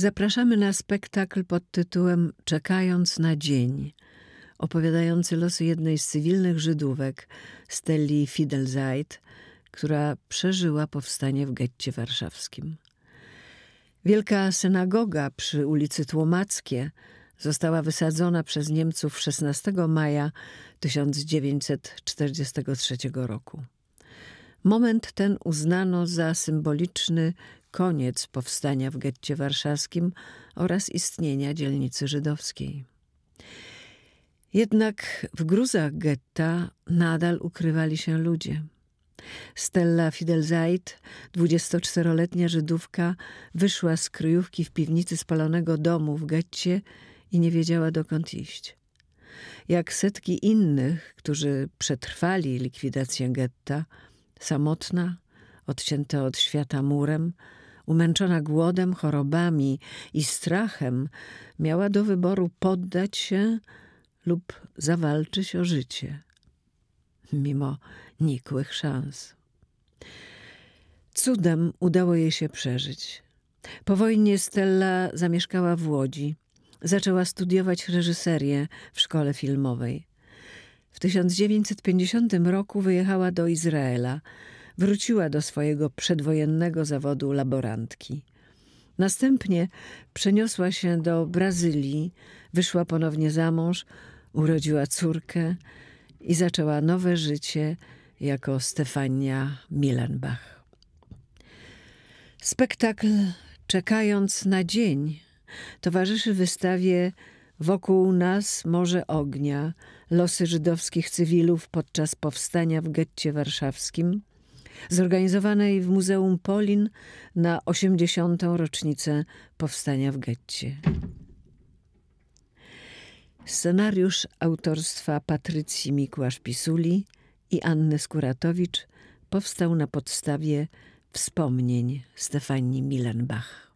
Zapraszamy na spektakl pod tytułem Czekając na dzień, opowiadający losy jednej z cywilnych Żydówek, Stelli Fidelzeit, która przeżyła powstanie w getcie warszawskim. Wielka synagoga przy ulicy Tłomackie została wysadzona przez Niemców 16 maja 1943 roku. Moment ten uznano za symboliczny koniec powstania w getcie warszawskim oraz istnienia dzielnicy żydowskiej. Jednak w gruzach getta nadal ukrywali się ludzie. Stella Fidelzeit, 24-letnia Żydówka, wyszła z kryjówki w piwnicy spalonego domu w getcie i nie wiedziała dokąd iść. Jak setki innych, którzy przetrwali likwidację getta, samotna, odcięta od świata murem, umęczona głodem, chorobami i strachem, miała do wyboru poddać się lub zawalczyć o życie, mimo nikłych szans. Cudem udało jej się przeżyć. Po wojnie Stella zamieszkała w Łodzi. Zaczęła studiować reżyserię w szkole filmowej. W 1950 roku wyjechała do Izraela. Wróciła do swojego przedwojennego zawodu laborantki. Następnie przeniosła się do Brazylii, wyszła ponownie za mąż, urodziła córkę i zaczęła nowe życie jako Stefania Milenbach. Spektakl Czekając na dzień towarzyszy wystawie Wokół nas morze ognia, losy żydowskich cywilów podczas powstania w getcie warszawskim, zorganizowanej w Muzeum Polin na 80. rocznicę powstania w getcie. Scenariusz autorstwa Patrycji Mikłasz-Pisuli i Anny Skuratowicz powstał na podstawie wspomnień Stefanii Milenbach.